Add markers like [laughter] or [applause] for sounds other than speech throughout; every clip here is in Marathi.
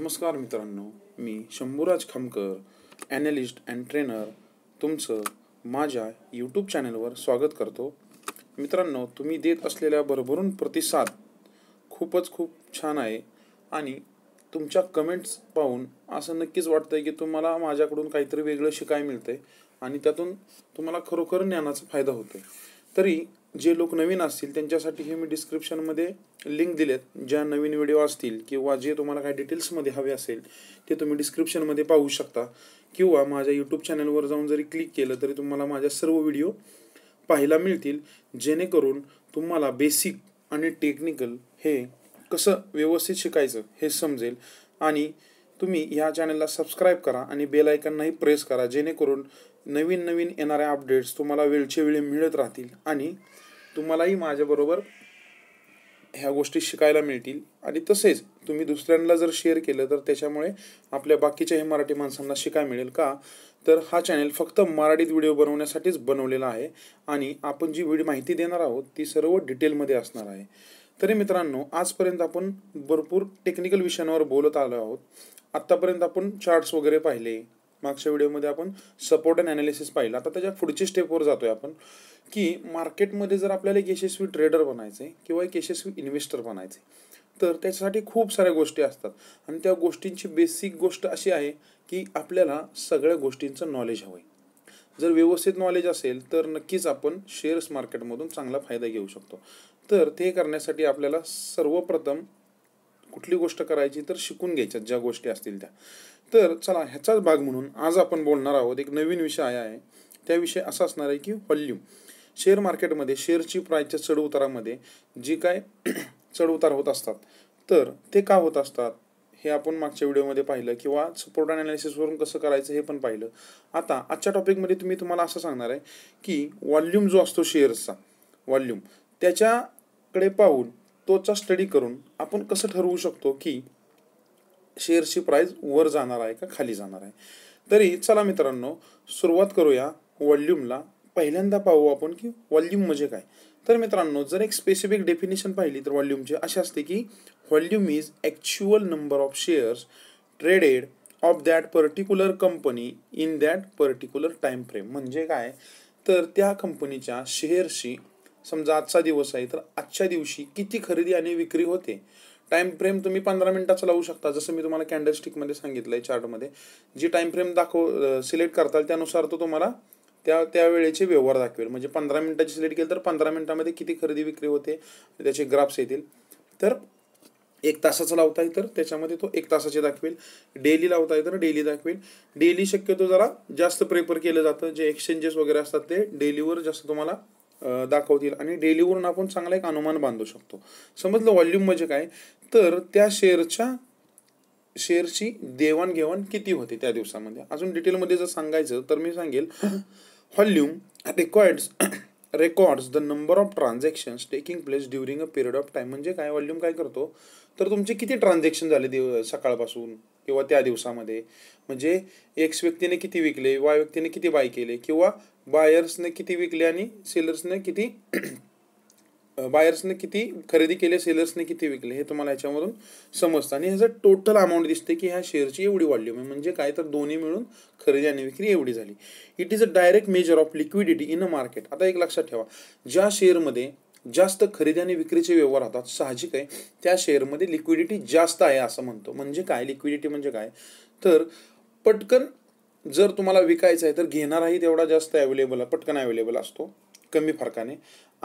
नमस्कार मित्रांनो मी Shambhuraj Khamkar analyst and trainer तुमचं माझ्या यूट्यूब चॅनलवर स्वागत करतो मित्रांनो तुम्ही देत असलेल्या भरभरून प्रतिसाद खूपच खूप छान आहे आणि तुमच्या कमेंट्स पाहून असं नक्कीच वाटतं आहे की तुम्हाला माझ्याकडून काहीतरी वेगळं शिकाय मिळतं आणि त्यातून तुम्हाला खरोखर ज्ञानाचा फायदा होतो आहे तरी जे लोक नवीन असतील त्यांच्यासाठी हे मी डिस्क्रिप्शनमध्ये लिंक दिलेत ज्या नवीन व्हिडिओ असतील किंवा जे तुम्हाला काय डिटेल्समध्ये हवे असेल ते तुम्ही डिस्क्रिप्शनमध्ये पाहू शकता किंवा माझ्या यूट्यूब चॅनलवर जाऊन जरी क्लिक केलं तरी तुम्हाला माझ्या सर्व व्हिडिओ पाहायला मिळतील जेणेकरून तुम्हाला बेसिक आणि टेक्निकल हे कसं व्यवस्थित शिकायचं हे समजेल आणि तुम्ही ह्या चॅनलला सबस्क्राईब करा आणि बेलायकनही प्रेस करा जेणेकरून नवीन नवीन येणाऱ्या अपडेट्स तुम्हाला वेळचे वेळी मिळत राहतील आणि तुम्हालाही माझ्याबरोबर ह्या गोष्टी शिकायला मिळतील आणि तसेच तुम्ही दुसऱ्यांना जर शेअर केलं तर त्याच्यामुळे आपल्या बाकीच्याही मराठी माणसांना शिकाय मिळेल का तर हा चॅनल फक्त मराठीत व्हिडिओ बनवण्यासाठीच बनवलेला आहे आणि आपण जी व्हिडिओ माहिती देणार आहोत ती सर्व डिटेलमध्ये असणार आहे तरी मित्रांनो आजपर्यंत आपण भरपूर टेक्निकल विषयांवर बोलत आलो आहोत आत्तापर्यंत आपण चार्ट्स वगैरे पाहिले मागच्या व्हिडिओमध्ये आपण सपोर्ट अँड ॲनालिसिस पाहिलं आता त्याच्या पुढची स्टेपवर जातो आहे आपण की मार्केटमध्ये जर आपल्याला एक यशस्वी ट्रेडर बनायचं आहे किंवा एक यशस्वी इन्व्हेस्टर बनायचे तर त्याच्यासाठी खूप साऱ्या गोष्टी असतात आणि त्या गोष्टींची बेसिक गोष्ट अशी आहे की आपल्याला सगळ्या गोष्टींचं नॉलेज हवं आहे जर व्यवस्थित नॉलेज असेल तर नक्कीच आपण शेअर्स मार्केटमधून चांगला फायदा घेऊ शकतो तर ते करण्यासाठी आपल्याला सर्वप्रथम कुठली गोष्ट करायची तर शिकून घ्यायच्या ज्या गोष्टी असतील त्या तर चला ह्याचाच भाग म्हणून आज आपण बोलणार आहोत एक नवीन विषय आहे त्याविषयी असा असणार आहे की व्हॉल्यूम शेअर मार्केटमध्ये शेअरची प्राईसच्या चढउतारामध्ये जी काय [clears throat] चढउतार होत असतात तर ते का होत असतात हे आपण मागच्या व्हिडिओमध्ये पाहिलं किंवा सपोर्ट अँड अनालिसिसवरून कसं करायचं हे पण पाहिलं आता आजच्या टॉपिकमध्ये तुम्ही तुम्हाला असं सांगणार आहे की वॉल्यूम जो असतो शेअर्सचा वॉल्यूम त्याच्याकडे पाहून तोचा स्टडी करून आपण कसं ठरवू शकतो की शेअरची प्राइस वर जाणार आहे का खाली जाणार आहे तरी चला मित्रांनो सुरुवात करूया वॉल्यूमला पहिल्यांदा पाहू आपण की वॉल्यूम म्हणजे काय तर मित्रांनो जर एक स्पेसिफिक डेफिनेशन पाहिली तर वॉल्यूमची अशी असते की volume is actual number of shares traded of that particular company in that particular time frame म्हणजे काय तर त्या कंपनीच्या शेअर्सशी समजा आजचा दिवस आहे तर आजच्या दिवशी किती खरेदी आणि विक्री होते टाइम फ्रेम तुम्ही पंधरा मिनिटाचा लावू शकता जसं मी तुम्हाला कॅन्डल सांगितलं आहे चार्टमध्ये जी टाईम फ्रेम दाखव सिलेक्ट करताल त्यानुसार तो तुम्हाला त्या त्यावेळेचे व्यवहार दाखवेल म्हणजे पंधरा मिनिटाची सिलेक्ट केली तर पंधरा मिनिटामध्ये किती खरेदी विक्री होते त्याचे ग्राफ्स येतील तर एक तासाचं लावता येईल तर त्याच्यामध्ये तो एक तासाचे दाखवेल डेली लावता येईल तर डेली दाखवेल डेली शक्यतो जरा जास्त प्रेफर केलं जातं जे एक्सचेंजेस वगैरे असतात ते डेलीवर जास्त तुम्हाला दाखवतील आणि डेलीवरून आपण चांगला एक अनुमान बांधू शकतो समजलं व्हॉल्यूम म्हणजे काय तर त्या शेअरच्या शेअरची देवाणघेवाण किती होते त्या दिवसामध्ये अजून डिटेलमध्ये जर सांगायचं तर मी सांगेल volume records records the number of transactions taking place during a period of time म्हणजे काय व्हॉल्यूम काय करतो तर तुमचे किती ट्रान्झॅक्शन झाले दिव सकाळपासून किंवा त्या दिवसामध्ये म्हणजे एक्स व्यक्तीने किती विकले वाय व्यक्तीने किती बाय केले किंवा बायर्सने किती विकले आणि सेलर्सने किती बायर्सने किती खरेदी केले सेलर्सने किती विकले हे तुम्हाला याच्यामधून समजतं आणि ह्याचं टोटल अमाऊंट दिसते की ह्या शेअरची एवढी वाढली म्हणजे काय तर दोन्ही मिळून खरेदी आणि विक्री एवढी झाली it is a direct measure of liquidity in a market आता एक लक्षात ठेवा ज्या शेअरमध्ये जास्त खरेदी आणि विक्रीचे व्यवहार होतात साहजिक आहे त्या शेअरमध्ये लिक्विडिटी जास्त आहे असं म्हणतो म्हणजे काय लिक्विडिटी म्हणजे काय तर पटकन जर तुम्हाला विकायचं आहे तर घेणाराही तेवढा जास्त अवेलेबल पटकन अवेलेबल असतो कमी फरकाने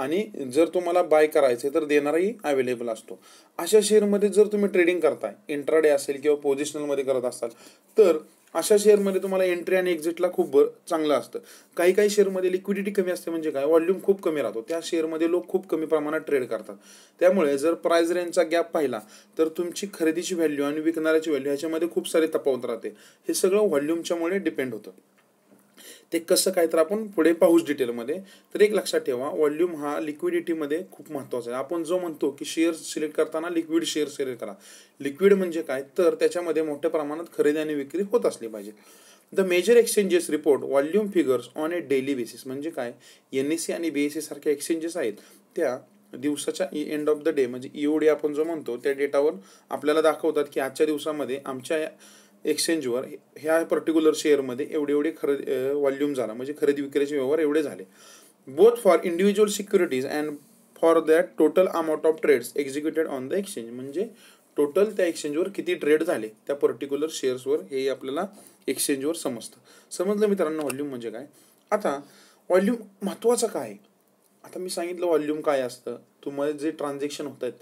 आणि जर तुम्हाला बाय करायचं आहे तर देणाराही अवेलेबल असतो अशा शेअरमध्ये जर तुम्ही ट्रेडिंग करताय इंट्राडे असेल किंवा पोझिशनलमध्ये करत असाल तर अशा शेअरमध्ये तुम्हाला एंट्री आणि एक्झिटला खूप चांगलं असतं काही काही शेअरमध्ये लिक्विडिटी कमी असते म्हणजे काय व्हॉल्यूम खूप कमी राहतो त्या शेअरमध्ये लोक खूप कमी प्रमाणात ट्रेड करतात त्यामुळे जर प्राईज रेंजचा गॅप पाहिला तर तुमची खरेदीची व्हॅल्यू आणि विकणाऱ्याची व्हॅल्यू ह्याच्यामध्ये खूप सारे तफावत राहते हे सगळं व्हॉल्यूमच्यामुळे डिपेंड होतं ते कसं काय तर आपण पुढे पाहूच डिटेलमध्ये तर एक लक्षात ठेवा व्हॉल्यूम हा लिक्विडिटीमध्ये खूप महत्त्वाचा आहे आपण जो म्हणतो की शेअर्स सिलेक्ट करताना लिक्विड शेअर सिलेक्ट करा लिक्विड म्हणजे काय तर त्याच्यामध्ये मोठ्या प्रमाणात खरेदी आणि विक्री होत असली पाहिजे the major exchanges report volume figures on a daily basis म्हणजे काय एन एस सी आणि बी एस सी सारख्या एक्सचेंजेस आहेत त्या दिवसाच्या एंड ऑफ द डे म्हणजे ईओडी e आपण जो म्हणतो त्या डेटावर आपल्याला दाखवतात की आजच्या दिवसामध्ये आमच्या एक्सचेंजवर ह्या पर्टिक्युलर शेअरमध्ये एवढे एवढे खरेदी व्हॉल्यूम झाला म्हणजे खरेदी विक्रीचे व्यवहार एवढे झाले both for individual securities and for that total amount of trades executed on the exchange म्हणजे टोटल त्या एक्सचेंजवर किती ट्रेड झाले त्या पर्टिक्युलर शेअर्सवर हे आपल्याला एक्सचेंजवर समजतं समजलं मित्रांनो व्हॉल्यूम म्हणजे काय आता व्हॉल्यूम महत्त्वाचं काय आहे आता मी सांगितलं व्हॉल्यूम काय असतं तुम्हाला जे ट्रान्झॅक्शन होत आहेत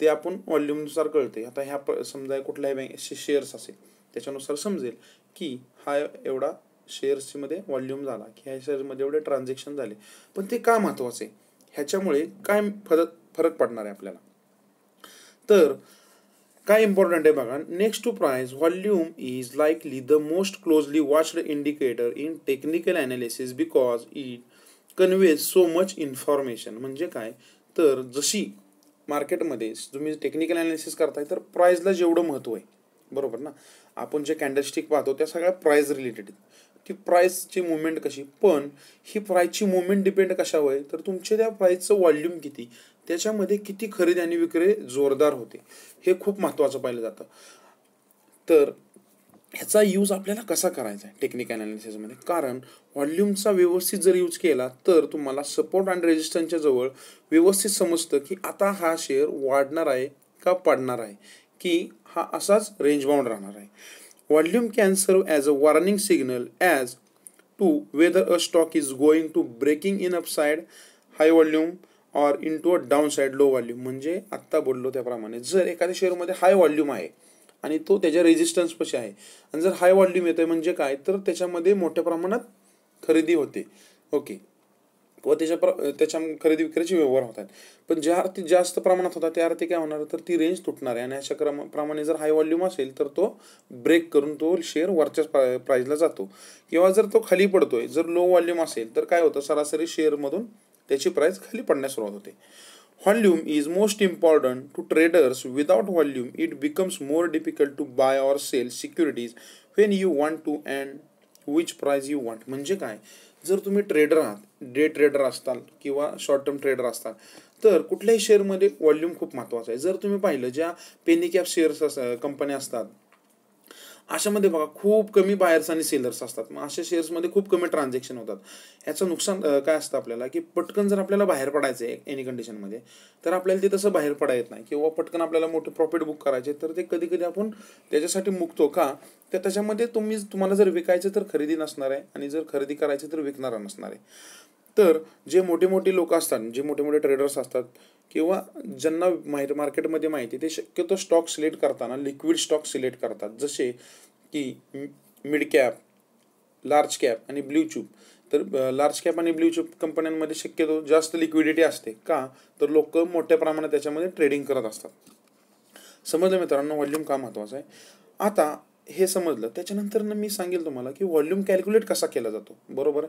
ते आपण व्हॉल्यूमनुसार कळते आता ह्या समजा कुठल्याही बँक शेअर्स असेल त्याच्यानुसार समजेल की हा एवढा शेअर्समध्ये वॉल्यूम झाला की ह्या शेअर्समध्ये एवढे ट्रान्झॅक्शन झाले पण ते का महत्त्वाचे ह्याच्यामुळे काय फरक फरक पडणार आहे आपल्याला तर काय इम्पॉर्टंट आहे बघा next to price volume is likely the most closely watched indicator in technical analysis because it conveys so much information म्हणजे काय तर जशी मार्केटमध्ये तुम्ही टेक्निकल ॲनालिसिस करताय तर प्राईजला जेवढं महत्त्व आहे बरोबर ना आपण जे कॅन्डलस्टिक पाहतो त्या सगळ्या प्राईज रिलेटेड ती प्राईसची मुवमेंट कशी पण ही प्राईजची मुवमेंट डिपेंड कशावर आहे तर तुमचे त्या प्राईजचं वॉल्यूम किती त्याच्यामध्ये किती खरेदी आणि विक्री जोरदार होते हे खूप महत्त्वाचं पाहिलं जातं तर ह्याचा यूज आपल्याला कसा करायचा आहे टेक्निक ॲनालिसिसमध्ये कारण व्हॉल्यूमचा व्यवस्थित जर यूज केला तर तुम्हाला सपोर्ट आणि रेजिस्टन्सच्या जवळ व्यवस्थित समजतं की आता हा शेअर वाढणार आहे का पडणार आहे की हा असाच रेंज बाउंड राहणार आहे volume can serve as a warning signal as to whether a stock is going to breaking in up side high volume or in to a down side low volume म्हणजे आत्ता बोललो त्याप्रमाणे जर एखाद्या शेअरमध्ये हाय व्हॉल्यूम आहे आणि तो त्याच्या रेजिस्टन्स पशी आहे आणि जर हाय व्हॉल्यूम येतोय आहे म्हणजे काय तर त्याच्यामध्ये मोठ्या प्रमाणात खरेदी होते ओके किंवा त्याच्या प्र त्याच्या खरेदी विक्रीचे व्यवहार होत आहेत पण ज्या अर्थी जास्त प्रमाणात होता त्या आरती काय होणार तर ती रेंज तुटणार आहे आणि अशा क्रम प्रमाणे जर हाय व्हॉल्यूम असेल तर तो ब्रेक करून तो शेअर वरच्या प्रा प्राईजला जातो किंवा जर तो खाली पडतोय जर लो व्हॉल्यूम असेल तर काय होतं सरासरी शेअरमधून त्याची प्राईज खाली पडण्यास सुरुवात होते volume is most important to traders without volume it becomes more difficult to buy or sell securities when you want to and which price you want म्हणजे काय जर तुम्ही ट्रेडर आहात डे ट्रेडर असताल किंवा शॉर्ट टर्म ट्रेडर असताल तर कुठल्याही शेअरमध्ये वॉल्यूम खूप महत्त्वाचा आहे जर तुम्ही पाहिलं ज्या पेनिकॅप शेअर्स अस कंपन्या असतात अशामध्ये बघा खूप कमी बायर्स आणि सेलर्स असतात मग अशा शेअर्समध्ये खूप कमी ट्रान्झॅक्शन होतात याचं नुकसान काय असतं आपल्याला की पटकन जर आपल्याला बाहेर पडायचं आहे एनी कंडिशनमध्ये तर आपल्याला ते तसं बाहेर पडा येत नाही किंवा पटकन आपल्याला मोठं प्रॉफिट बुक करायचे तर ते कधी कधी आपण त्याच्यासाठी मुकतो का तर त्याच्यामध्ये तुम्ही तुम्हाला जर विकायचं तर खरेदी नसणार आहे आणि जर खरेदी करायची तर विकणारा नसणार आहे तर जे मोठे मोठे लोक असतात जे मोठे मोठे ट्रेडर्स असतात किंवा ज्यांना माहीत मार्केटमध्ये माहिती ते शक्यतो स्टॉक सिलेक्ट करताना लिक्विड स्टॉक सिलेक्ट करतात जसे की मिड कॅप लार्ज कॅप आणि ब्ल्यू चूप तर लार्ज कॅप आणि ब्ल्यू चूप कंपन्यांमध्ये शक्यतो जास्त लिक्विडिटी असते का तर लोक मोठ्या प्रमाणात त्याच्यामध्ये ट्रेडिंग करत असतात समजलं मित्रांनो व्हॉल्यूम का महत्त्वाचं आहे आता हे समजलं त्याच्यानंतर मी सांगेल तुम्हाला की व्हॉल्यूम कॅल्क्युलेट कसा केला जातो बरोबर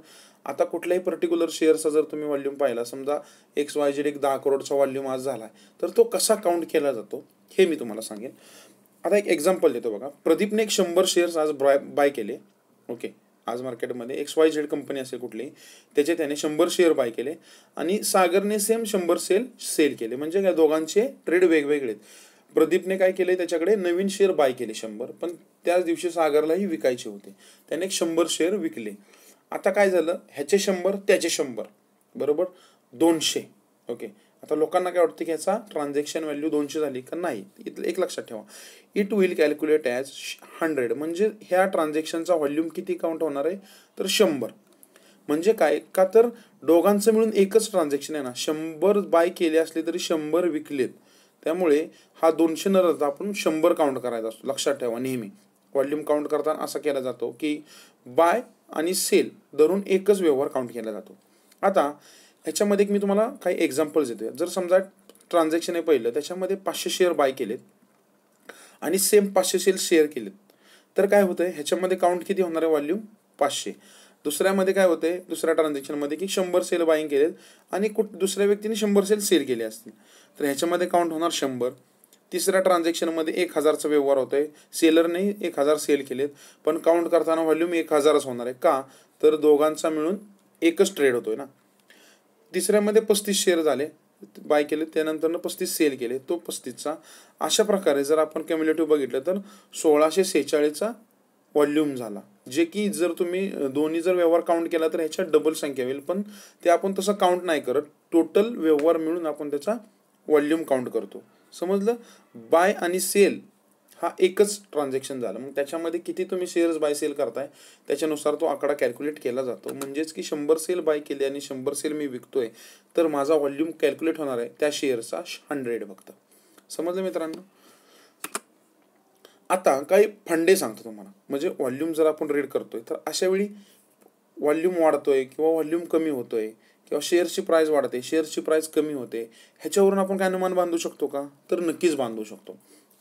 आता कुठल्याही पर्टिक्युलर शेअरचा जर तुम्ही व्हॉल्यूम पाहिला समजा एक्स वाय जेड एक दहा करोडचा व्हॉल्यूम आज झाला तर तो कसा काउंट केला जातो हे मी तुम्हाला सांगेन आता एक एक्झाम्पल देतो बघा प्रदीपने एक शंभर शेअर्स आज बाय बाय केले ओके आज मार्केटमध्ये एक्स वाय झेड कंपनी असेल कुठली त्याचे त्याने शंभर शेअर बाय केले आणि सागरने सेम शंभर सेल सेल केले म्हणजे काय दोघांचे ट्रेड वेगवेगळे प्रदीपने काय केले त्याच्याकडे नवीन शेअर बाय केले शंभर पण त्याच दिवशी सागरलाही विकायचे होते त्याने शंभर शेअर विकले आता काय झालं ह्याचे शंभर त्याचे शंभर बरोबर दोनशे ओके आता लोकांना काय वाटतं की ह्याचा ट्रान्झॅक्शन व्हॅल्यू दोनशे झाली का नाही इथलं एक लक्षात ठेवा it will calculate as hundred म्हणजे ह्या ट्रान्झॅक्शनचा व्हॉल्यूम किती काउंट होणार आहे तर शंभर म्हणजे काय का तर दोघांचं मिळून एकच ट्रान्झॅक्शन आहे ना शंभर बाय केले असले तरी शंभर विकलेत त्यामुळे हा दोनशे न राहता आपण शंभर काउंट करायचा असतो लक्षात ठेवा नेहमी व्हॉल्यूम काउंट करताना असा केला जातो की बाय आणि सेल धरून एकच व्यवहार काउंट केला जातो आता ह्याच्यामध्ये मी तुम्हाला काही एक्झाम्पल्स देतो जर समजा ट्रान्झॅक्शन आहे पहिलं त्याच्यामध्ये पाचशे शेअर बाय केलेत आणि सेम पाचशे सेल शेअर केलेत तर काय होतं आहे ह्याच्यामध्ये काउंट किती होणार आहे व्हॉल्यूम पाचशे दुसऱ्यामध्ये काय होते दुसऱ्या ट्रान्झॅक्शनमध्ये की शंभर सेल बाईंग केलेत आणि कुठ दुसऱ्या व्यक्तीने शंभर सेल सेल केले असतील तर ह्याच्यामध्ये काउंट होणार शंभर तिसऱ्या ट्रान्झॅक्शनमध्ये एक हजारचा व्यवहार होतो आहे सेलरने एक हजार सेल केलेत पण काउंट करताना व्हॉल्यूम एक हजारच होणार आहे का तर दोघांचा मिळून एकच ट्रेड होतोय ना तिसऱ्यामध्ये पस्तीस शेअर झाले बाय केले त्यानंतरनं पस्तीस सेल केले तो पस्तीसचा अशा प्रकारे जर आपण कम्युनिटी बघितलं तर सोळाशे सेहेचाळीसचा व्हॉल्यूम झाला जे की जर तुम्ही दोन्ही जर व्यवहार काउंट केला तर ह्याच्यात डबल संख्या येईल पण ते आपण तसं काउंट नाही करत टोटल व्यवहार मिळून आपण त्याचा व्हॉल्यूम काउंट करतो समजलं बाय आणि सेल हा एकच ट्रान्झॅक्शन झालं मग त्याच्यामध्ये किती तुम्ही शेअर्स बाय सेल करताय त्याच्यानुसार तो आकडा कॅल्क्युलेट केला जातो म्हणजेच की शंभर सेल बाय केले आणि शंभर सेल मी विकतोय तर माझा व्हॉल्यूम कॅल्क्युलेट होणार आहे त्या शेअरचा हंड्रेड फक्त समजलं मित्रांनो आता काही फंडे सांगतो तुम्हाला म्हणजे व्हॉल्यूम जर आपण रीड करतोय तर अशा वेळी व्हॉल्यूम वाढतोय किंवा व्हॉल्यूम कमी होतोय किंवा शेअर्सची प्राईज वाढते शेअर्सची प्राईज कमी होते ह्याच्यावरून आपण काय अनुमान बांधू शकतो का तर नक्कीच बांधू शकतो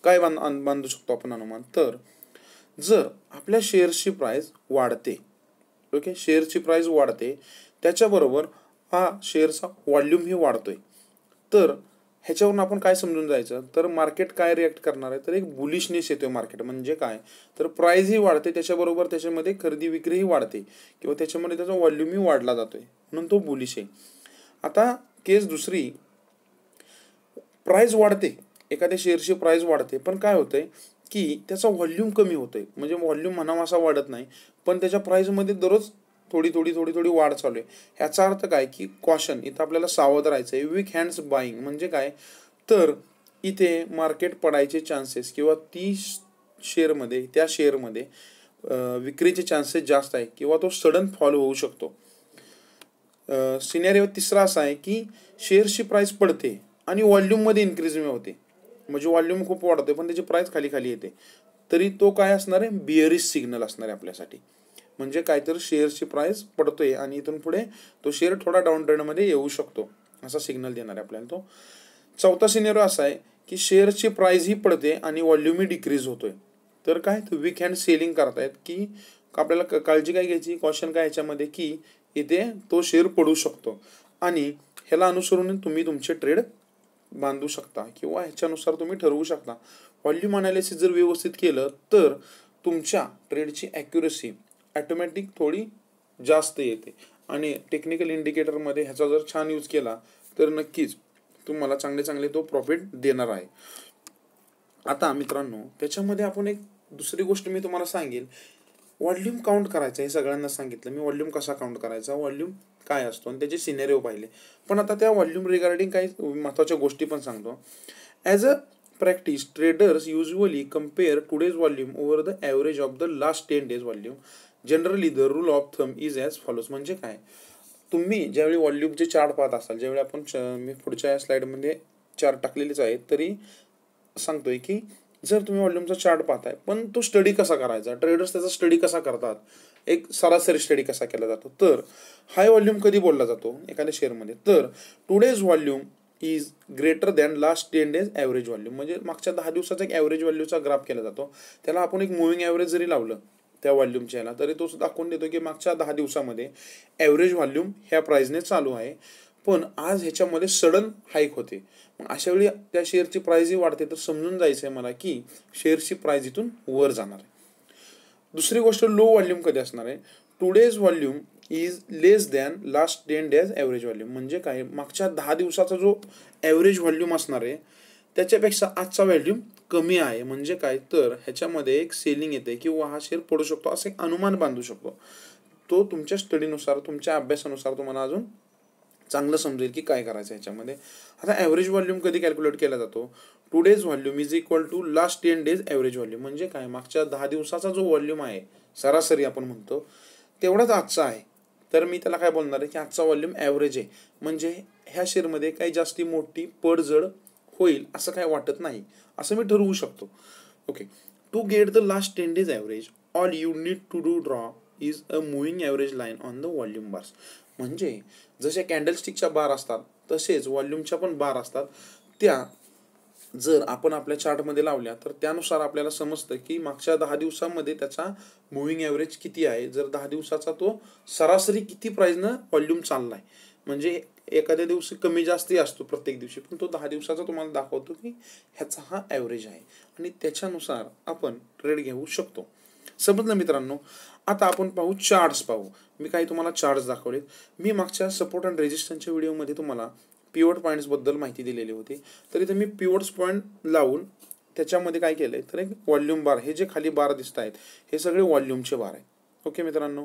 काय बांध बांधू शकतो आपण अनुमान तर जर आपल्या शेअर्सची प्राईज वाढते ओके शेअरची प्राईज वाढते त्याच्याबरोबर हा शेअरचा व्हॉल्यूमही वाढतोय तर ह्याच्यावरून आपण काय समजून जायचं तर मार्केट काय रिॲक्ट करणार आहे तर एक बुलिशनेस येतो मार्केट म्हणजे काय तर प्राईजही वाढते त्याच्याबरोबर त्याच्यामध्ये खरेदी विक्रीही वाढते किंवा त्याच्यामध्ये त्याचा व्हॉल्यूमही वाढला जातो म्हणून तो बुलिश आहे आता केस दुसरी प्राईज वाढते एखाद्या शेअरची प्राईज वाढते पण काय होतं आहे की त्याचा व्हॉल्यूम कमी होतो आहे म्हणजे व्हॉल्यूम म्हणावासा वाढत नाही पण त्याच्या प्राईजमध्ये दररोज थोडी थोडी थोडी थोडी वाढ चालू आहे ह्याचा अर्थ काय की कॉशन इथं आपल्याला सावध राहायचं आहे वीक हँड्स बाईंग म्हणजे काय तर इथे मार्केट पडायचे चान्सेस किंवा ती शेअरमध्ये त्या शेअरमध्ये विक्रीचे चान्सेस जास्त आहे किंवा तो सडन फॉलो होऊ शकतो सिनेरिओ तिसरा असा आहे की शेअरची प्राईस पडते आणि व्हॉल्यूममध्ये इन्क्रीज होते म्हणजे वॉल्यूम खूप वाढते पण त्याची प्राईस खाली खाली येते तरी तो काय असणार आहे बिअरिस सिग्नल असणार आहे आपल्यासाठी म्हणजे काहीतरी शेअरची प्राईस पडतोय आणि इथून पुढे तो शेअर थोडा डाऊन ट्रेंडमध्ये येऊ शकतो असा सिग्नल देणार आहे आपल्याला तो चौथा सिनेरो असा आहे की शेअरची प्राइस ही पडते आणि व्हॉल्यूमही डिक्रीज होतोय तर काय वीक हँड सेलिंग करतायत की आपल्याला काळजी काय घ्यायची कॉशन काय याच्यामध्ये की इथे तो शेअर पडू शकतो आणि ह्याला अनुसरून तुम्ही तुमचे ट्रेड बांधू शकता किंवा ह्याच्यानुसार तुम्ही ठरवू शकता व्हॉल्यूम अनालिसिस जर व्यवस्थित केलं तर तुमच्या ट्रेडची ॲक्युरेसी ॲटोमॅटिक थोडी जास्त येते आणि टेक्निकल इंडिकेटरमध्ये ह्याचा जर छान यूज केला तर नक्कीच तुम्हाला चांगले चांगले तो प्रॉफिट देणार आहे आता मित्रांनो त्याच्यामध्ये आपण एक दुसरी गोष्ट मी तुम्हाला सांगेल वॉल्यूम काउंट करायचं हे सगळ्यांना सांगितलं मी वॉल्यूम कसा काउंट करायचा व्हॉल्यूम काय असतो आणि त्याचे सिनेरिओ पाहिले पण आता त्या व्हॉल्यूम रिगार्डिंग काही महत्त्वाच्या गोष्टी पण सांगतो as a practice traders usually compare today's volume over the average of the last ten days volume generally the rule of thumb is as follows म्हणजे काय तुम्ही ज्यावेळी वॉल्यूमचे चार्ट पाहत असाल ज्यावेळी आपण मी पुढच्या स्लाईडमध्ये चार्ट टाकलेलेच आहेत तरी सांगतोय की जर तुम्ही वॉल्यूमचा चार्ट पाहताय पण तो स्टडी कसा करायचा ट्रेडर्स त्याचा स्टडी कसा करतात एक सरासरी स्टडी कसा केला जातो तर हाय वॉल्यूम कधी बोलला जातो एखाद्या शेअरमध्ये तर today's volume is greater than last ten days average volume म्हणजे मागच्या दहा दिवसाचा एक ॲव्हरेज व्हॅल्यूचा ग्राफ केला जातो त्याला आपण एक मुव्हिंग ॲव्हरेज जरी लावलं त्या व्हॉल्यूमच्या ह्याला तरी तो दाखवून देतो की मागच्या दहा दिवसामध्ये ॲव्हरेज व्हॉल्यूम ह्या प्राईजने चालू आहे पण आज ह्याच्यामध्ये सडन हाईक होते मग अशा वेळी त्या शेअरची प्राईजही वाढते तर समजून जायचं आहे मला की शेअरची प्राईज इथून वर जाणार आहे दुसरी गोष्ट लो व्हॉल्यूम कधी असणार आहे today's volume is less than last ten days average volume म्हणजे काय मागच्या दहा दिवसाचा जो ॲव्हरेज व्हॉल्यूम असणार आहे त्याच्यापेक्षा आजचा व्हॉल्यूम कमी आहे म्हणजे काय तर ह्याच्यामध्ये एक सेलिंग येते किंवा हा शेअर पडू शकतो असं एक अनुमान बांधू शकतो तो तुमच्या स्टडीनुसार तुमच्या अभ्यासानुसार तुम्हाला अजून चांगलं समजेल की काय करायचं ह्याच्यामध्ये आता ॲव्हरेज व्हॉल्यूम कधी कॅल्क्युलेट केला जातो today's volume is equal to last ten days average volume म्हणजे काय मागच्या दहा दिवसाचा जो व्हॉल्यूम आहे सरासरी आपण म्हणतो तेवढाच आजचा आहे तर मी त्याला काय बोलणार आहे की आजचा व्हॉल्यूम ॲव्हरेज आहे म्हणजे ह्या शेअरमध्ये काही जास्ती मोठी पडझड होईल असं काय वाटत नाही असं मी ठरवू शकतो okay to get the last ten days average all you need to do draw is a moving average line on the volume bars म्हणजे जसे कॅन्डलस्टिकच्या बार असतात तसेच व्हॉल्यूमच्या पण बार असतात त्या जर आपण आपल्या चार्टमध्ये लावल्या तर त्यानुसार आपल्याला समजतं की मागच्या दहा दिवसामध्ये त्याचा मुव्हिंग ॲव्हरेज किती आहे जर दहा दिवसाचा तो सरासरी किती प्राईजनं वॉल्यूम चालला आहे म्हणजे एखाद्या दिवशी कमी जास्ती असतो प्रत्येक दिवशी पण तो दहा दिवसाचा तुम्हाला दाखवतो की ह्याचा हा ॲव्हरेज आहे आणि त्याच्यानुसार आपण ट्रेड घेऊ शकतो समजलं मित्रांनो आता आपण पाहू चार्ट्स पाहू मी काही तुम्हाला चार्ट्स दाखवलेत मी मागच्या सपोर्ट अँड रेजिस्टन्सच्या व्हिडिओमध्ये तुम्हाला पिवट पॉईंट्सबद्दल माहिती दिलेली होती तर इथे मी पिवट्स पॉईंट लावून त्याच्यामध्ये काय केलं आहे तर एक वॉल्यूम बार हे जे खाली बार दिसत आहेत हे सगळे वॉल्यूमचे बार आहे ओके मित्रांनो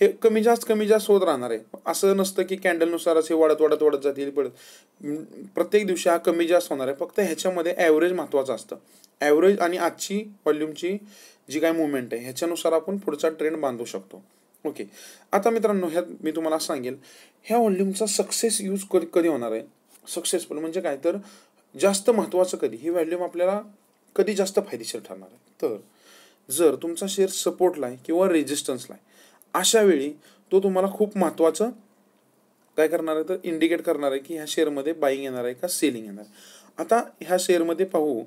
हे कमी जास्त कमी जास्त होत राहणार आहे असं नसतं की कॅन्डलनुसारच हे वाढत वाढत वाढत जातील पडत प्रत्येक दिवशी हा कमी जास्त होणार आहे फक्त ह्याच्यामध्ये ॲव्हरेज महत्त्वाचं असतं ॲव्हरेज आणि आजची व्हॉल्यूमची जी काय मुवमेंट आहे ह्याच्यानुसार आपण पुढचा ट्रेंड बांधू शकतो ओके आता मित्रांनो ह्यात मी तुम्हाला सांगेल ह्या व्हॉल्यूमचा सक्सेस यूज कधी होणार आहे सक्सेसफुल म्हणजे काय तर जास्त महत्त्वाचं कधी ही व्हॉल्यूम आपल्याला कधी जास्त फायदेशीर ठरणार आहे तर जर तुमचा शेअर सपोर्टला आहे किंवा रेजिस्टन्सला आहे अशा वेळी तो तुम्हाला खूप महत्त्वाचं काय करणार आहे तर इंडिकेट करणार आहे की ह्या शेअरमध्ये बाईंग येणार आहे का सेलिंग येणार आहे आता ह्या शेअरमध्ये पाहू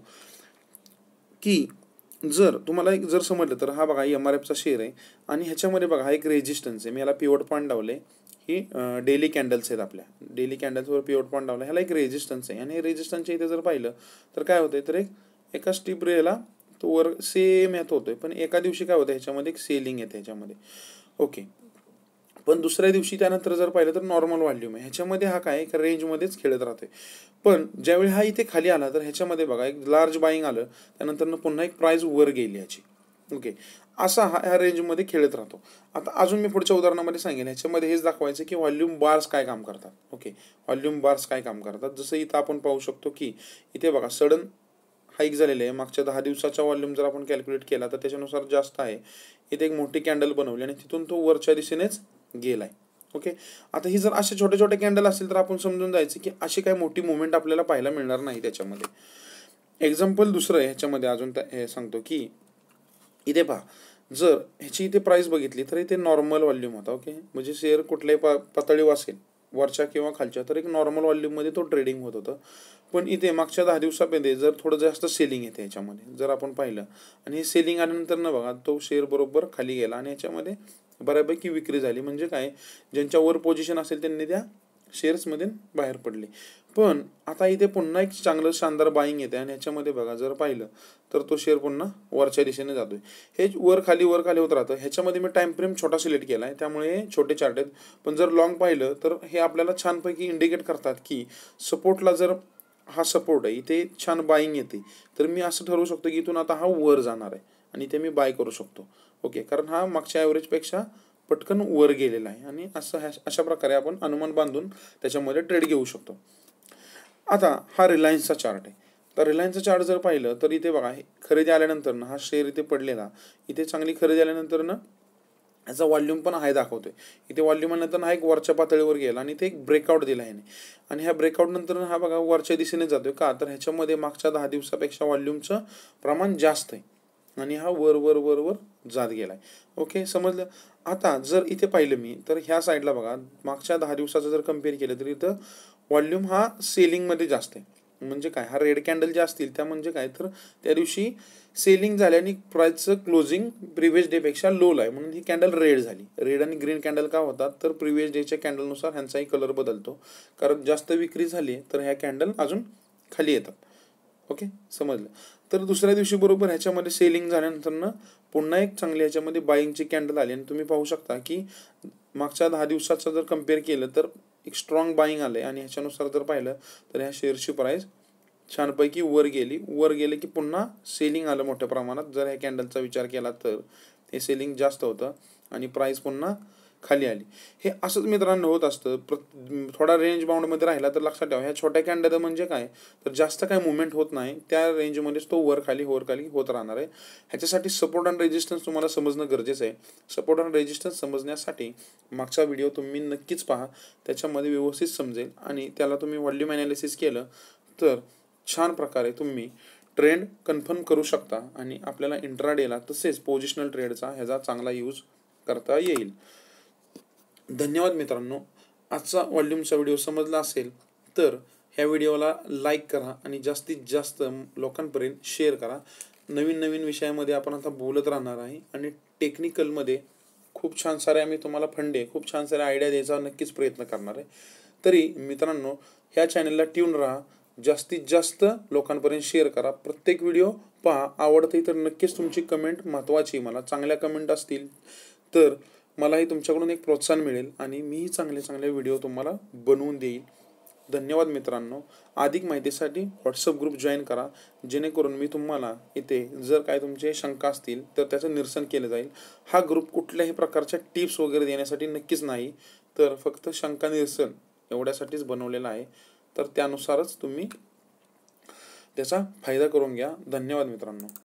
की जर तुम्हाला एक जर समजलं तर हा बघा एम आर एफचा शेअर आहे आणि ह्याच्यामध्ये बघा हा एक रेजिस्टन्स आहे मी याला पिवट पॉईंट लावले ही डेली कॅन्डल्स आहेत आपल्या डेली कॅन्डल्सवर पिवट पॉईंट लावला ह्याला एक रेजिस्टन्स आहे आणि रेजिस्टन्सच्या इथे जर पाहिलं तर काय होतं तर एक एका स्टिप रेला तो वर सेम येत होतोय पण एका दिवशी काय होतं ह्याच्यामध्ये एक सेलिंग येते ह्याच्यामध्ये ओके पण दुसऱ्या दिवशी त्यानंतर जर पाहिलं तर नॉर्मल व्हॉल्यूम आहे ह्याच्यामध्ये हा काय एक रेंजमध्येच खेळत राहतोय पण ज्यावेळी हा इथे खाली आला तर ह्याच्यामध्ये बघा एक लार्ज बाईंग आलं त्यानंतर पुन्हा एक प्राईज वर गेली याची ओके असा हा ह्या रेंजमध्ये खेळत राहतो आता अजून मी पुढच्या उदाहरणामध्ये सांगेन ह्याच्यामध्ये हेच दाखवायचं की व्हॉल्यूम बार्स काय काम करतात ओके व्हॉल्यूम बार्स काय काम करतात जसं इथं आपण पाहू शकतो की इथे बघा सडन हाईक झालेलं आहे मागच्या दहा दिवसाचा वॉल्यूम जर आपण कॅल्क्युलेट केला तर त्याच्यानुसार जास्त आहे इथे एक मोठी कॅन्डल बनवली आणि तिथून तो वरच्या दिशेनेच गेला आहे ओके आता ही जर असे छोटे छोटे कॅन्डल असतील तर आपण समजून जायचं की अशी काही मोठी मुवमेंट आपल्याला पाहायला मिळणार नाही त्याच्यामध्ये एक्झाम्पल दुसरं ह्याच्यामध्ये अजून हे सांगतो की इथे पहा जर ह्याची इथे प्राईस बघितली तर इथे नॉर्मल वॉल्यूम होता ओके म्हणजे शेअर कुठल्याही प पातळीवर असेल वरच्या किंवा खालच्या तर एक नॉर्मल वॉल्यूममध्ये तो ट्रेडिंग होत होतं पण इथे मागच्या दहा दिवसामध्ये जर थोडं जास्त सेलिंग येते याच्यामध्ये जर आपण पाहिलं आणि हे सेलिंग आल्यानंतर न बघा तो शेअर बरोबर खाली गेला आणि याच्यामध्ये बऱ्यापैकी विक्री झाली म्हणजे काय ज्यांच्या वर पोझिशन असेल त्यांनी त्या शेअर्समधून बाहेर पडले पण आता इथे पुन्हा एक चांगलं शानदार बाईंग येते आणि ह्याच्यामध्ये बघा जर पाहिलं तर तो शेअर पुन्हा वरच्या दिशेने जातोय हे वर खाली वर खाली होत राहतं ह्याच्यामध्ये मी टाइम फ्रेम छोटा सिलेक्ट केला आहे त्यामुळे छोटे चार्ट आहेत पण जर लॉंग पाहिलं तर हे आपल्याला छानपैकी इंडिकेट करतात की सपोर्टला जर हा सपोर्ट आहे इथे छान बाईंग येते तर मी असं ठरवू शकतो की इथून आता हा वर जाणार आहे आणि ते मी बाय करू शकतो ओके कारण हा मागच्या ॲव्हरेजपेक्षा पटकन वर गेलेला आहे आणि असं अशा प्रकारे आपण अनुमान बांधून त्याच्यामध्ये ट्रेड घेऊ शकतो आता हा रिलायन्सचा चार्ट आहे तर रिलायन्सचा चार्ट जर पाहिलं तर इथे बघा खरेदी आल्यानंतर ना हा शेअर इथे पडलेला इथे चांगली खरेदी आल्यानंतर ना याचा वॉल्यूम पण आहे दाखवतोय इथे वॉल्यूम आल्यानंतर हा एक वरच्या पातळीवर गेला आणि इथे एक ब्रेकआउट दिला ह्याने आणि ह्या ब्रेकआउट नंतर हा बघा वरच्या दिशेने जातोय का तर ह्याच्यामध्ये मागच्या दहा दिवसापेक्षा वॉल्यूमचं प्रमाण जास्त आहे आणि हा वर वर वर वर जात गेलाय ओके समजलं आता जर इथे पाहिलं मी तर ह्या साईडला बघा मागच्या दहा दिवसाचं जर कम्पेअर केलं तर इथं व्हॉल्यूम हा सेलिंगमध्ये जास्त आहे म्हणजे काय हा रेड कॅन्डल जे असतील त्या म्हणजे काय तर त्या दिवशी सेलिंग आणि प्राईसचं क्लोजिंग प्रिव्हियस डेपेक्षा लोल आहे म्हणून ही कॅन्डल रेड झाली रेड आणि ग्रीन कॅन्डल का होतात तर प्रिव्हियस डेच्या कॅन्डलनुसार ह्यांचाही कलर बदलतो कारण जास्त विक्री झाली तर ह्या कॅन्डल अजून खाली येतात ओके समजलं तर दुसऱ्या दिवशी बरोबर ह्याच्यामध्ये सेलिंग झाल्यानंतरनं पुन्हा एक चांगली ह्याच्यामध्ये बाईंगची कॅन्डल आली आणि तुम्ही पाहू शकता की मागच्या दहा दिवसाचं जर कम्पेअर केलं तर एक स्ट्रॉंग बाईंग आलं आहे आणि ह्याच्यानुसार जर पाहिलं तर ह्या शेअरची प्राईस छानपैकी वर गेली वर गेले की पुन्हा सेलिंग आलं मोठ्या प्रमाणात जर ह्या कॅन्डलचा विचार केला तर हे सेलिंग जास्त होतं आणि प्राईस पुन्हा खाली आली हे असंच मित्रांनो होत असतं प्र थोडा रेंज बाउंडमध्ये राहिला तर लक्षात ठेवा ह्या छोट्या कॅन्डल म्हणजे काय तर जास्त काय मुवमेंट होत नाही त्या रेंजमध्येच तो वर खाली वर खाली होत राहणार आहे ह्याच्यासाठी सपोर्ट अँड रेजिस्टन्स तुम्हाला समजणं गरजेचं आहे सपोर्ट अँड रेजिस्टन्स समजण्यासाठी मागचा व्हिडिओ तुम्ही नक्कीच पहा त्याच्यामध्ये व्यवस्थित समजेल आणि त्याला तुम्ही व्हॉल्यूम ॲनालिसिस केलं तर छान प्रकारे तुम्ही ट्रेंड कन्फर्म करू शकता आणि आपल्याला इंट्राडेला तसेच पोजिशनल ट्रेडचा ह्याचा चांगला यूज करता येईल धन्यवाद मित्रांनो आजचा व्हॉल्यूमचा व्हिडिओ समजला असेल तर ह्या व्हिडिओला लाईक करा आणि जास्तीत जास्त लोकांपर्यंत शेअर करा नवीन नवीन विषयामध्ये आपण आता बोलत राहणार आहे आणि टेक्निकलमध्ये खूप छान सारे आम्ही तुम्हाला फंडे खूप छान साऱ्या आयडिया द्यायचा नक्कीच प्रयत्न करणार आहे तरी मित्रांनो ह्या चॅनलला ट्यून राहा जास्तीत जास्त लोकांपर्यंत शेअर करा प्रत्येक व्हिडिओ पहा आवडते तर नक्कीच तुमची कमेंट महत्त्वाची मला चांगल्या कमेंट असतील तर मलाही तुमच्याकडून एक प्रोत्साहन मिळेल आणि मीही चांगले चांगले व्हिडिओ तुम्हाला बनवून देईल धन्यवाद मित्रांनो अधिक माहितीसाठी व्हॉट्सअप ग्रुप जॉईन करा जेणेकरून मी तुम्हाला इथे जर काय तुमचे शंका असतील तर त्याचं निरसन केलं जाईल हा ग्रुप कुठल्याही प्रकारच्या टिप्स वगैरे देण्यासाठी नक्कीच नाही तर फक्त शंका निरसन एवढ्यासाठीच बनवलेला आहे तर त्यानुसारच तुम्ही त्याचा फायदा करून घ्या धन्यवाद मित्रांनो